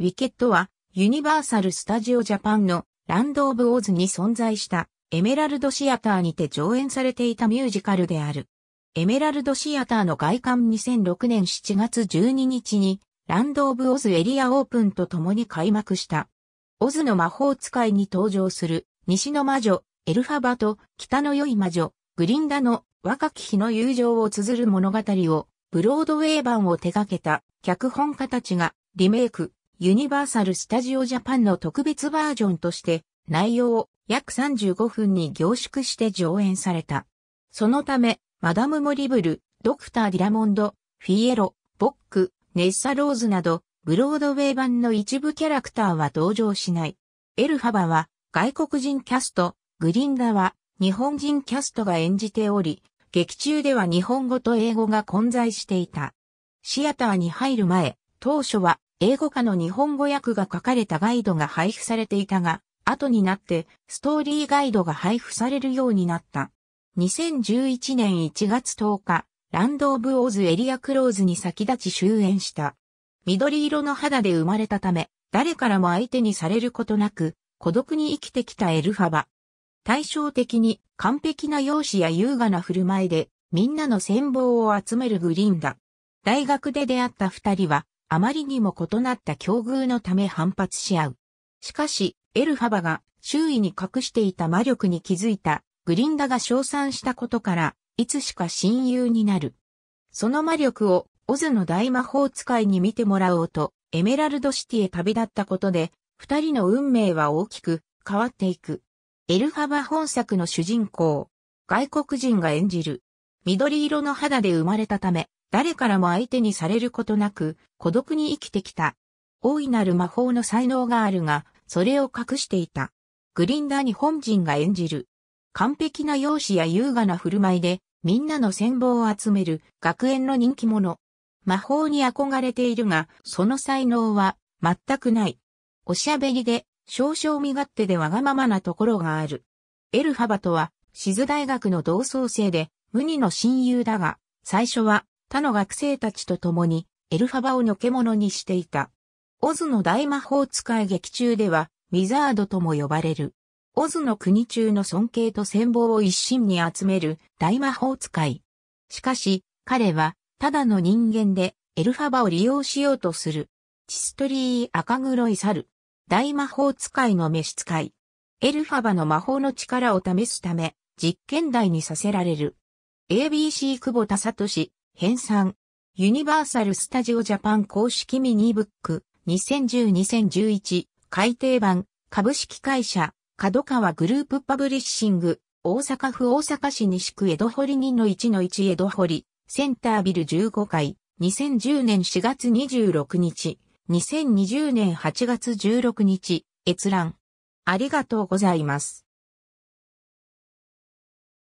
ウィケットは、ユニバーサル・スタジオ・ジャパンのランド・オブ・オーズに存在したエメラルド・シアターにて上演されていたミュージカルである。エメラルド・シアターの外観2006年7月12日にランド・オブ・オズエリアオープンと共に開幕した。オズの魔法使いに登場する西の魔女、エルファバと北の良い魔女、グリンダの若き日の友情を綴る物語をブロードウェイ版を手掛けた脚本家たちがリメイク、ユニバーサル・スタジオ・ジャパンの特別バージョンとして内容を約35分に凝縮して上演された。そのため、マダム・モリブル、ドクター・ディラモンド、フィエロ、ボック、ネッサ・ローズなど、ブロードウェイ版の一部キャラクターは登場しない。エルハバは外国人キャスト、グリンダは日本人キャストが演じており、劇中では日本語と英語が混在していた。シアターに入る前、当初は英語化の日本語訳が書かれたガイドが配布されていたが、後になってストーリーガイドが配布されるようになった。2011年1月10日、ランド・オブ・オーズエリアクローズに先立ち終演した。緑色の肌で生まれたため、誰からも相手にされることなく、孤独に生きてきたエルファバ。対照的に完璧な容姿や優雅な振る舞いで、みんなの戦望を集めるグリーンだ。大学で出会った二人は、あまりにも異なった境遇のため反発し合う。しかし、エルファバが周囲に隠していた魔力に気づいたグリンダが称賛したことから、いつしか親友になる。その魔力をオズの大魔法使いに見てもらおうと、エメラルドシティへ旅立ったことで、二人の運命は大きく変わっていく。エルファバ本作の主人公、外国人が演じる。緑色の肌で生まれたため、誰からも相手にされることなく、孤独に生きてきた。大いなる魔法の才能があるが、それを隠していた。グリンダー日本人が演じる。完璧な容姿や優雅な振る舞いで、みんなの戦望を集める学園の人気者。魔法に憧れているが、その才能は全くない。おしゃべりで、少々身勝手でわがままなところがある。エルファバとは、シズ大学の同窓生で、無二の親友だが、最初は他の学生たちと共にエルファバをのけ者にしていた。オズの大魔法使い劇中では、ウィザードとも呼ばれる。オズの国中の尊敬と戦望を一心に集める大魔法使い。しかし、彼は、ただの人間で、エルファバを利用しようとする。チストリー赤黒い猿。大魔法使いの召使い。エルファバの魔法の力を試すため、実験台にさせられる。ABC 久保田聡、編纂。ユニバーサル・スタジオ・ジャパン公式ミニブック2010-2011改訂版株式会社角川グループパブリッシング大阪府大阪市西区江戸堀2の1の1江戸堀センタービル15階2010年4月26日2020年8月16日閲覧ありがとうございます。